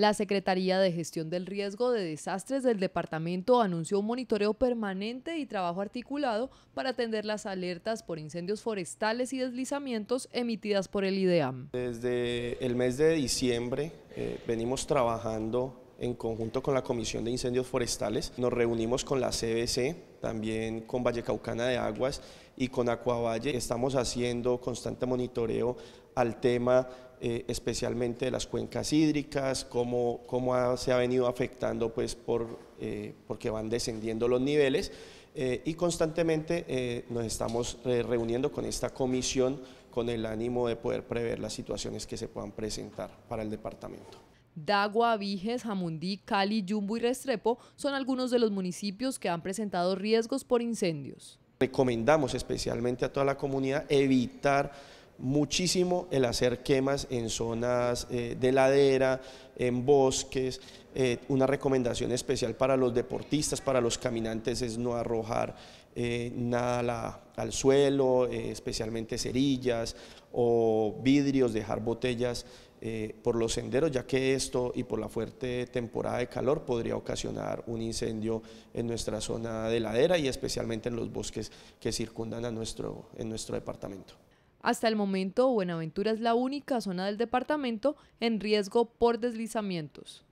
La Secretaría de Gestión del Riesgo de Desastres del departamento anunció un monitoreo permanente y trabajo articulado para atender las alertas por incendios forestales y deslizamientos emitidas por el IDEAM. Desde el mes de diciembre eh, venimos trabajando en conjunto con la Comisión de Incendios Forestales. Nos reunimos con la CBC, también con Vallecaucana de Aguas y con Acuavalle estamos haciendo constante monitoreo al tema eh, especialmente de las cuencas hídricas, cómo, se ha venido afectando pues, eh, porque van descendiendo los niveles eh, y constantemente nos estamos reuniendo con esta comisión con el ánimo de poder prever las situaciones que se puedan presentar para el departamento. Dagua, Viges, Jamundí, Cali, Yumbo y Restrepo son algunos de los municipios que han presentado riesgos por incendios. Recomendamos especialmente a toda la comunidad evitar muchísimo el hacer quemas en zonas eh, de ladera, en bosques. Eh, una recomendación especial para los deportistas, para los caminantes, es no arrojar eh, nada al suelo, especialmente cerillas o vidrios, dejar botellas por los senderos, ya que esto y por la fuerte temporada de calor podría ocasionar un incendio en nuestra zona de ladera y especialmente en los bosques que circundan a en nuestro departamento. Hasta el momento, Buenaventura es la única zona del departamento en riesgo por deslizamientos.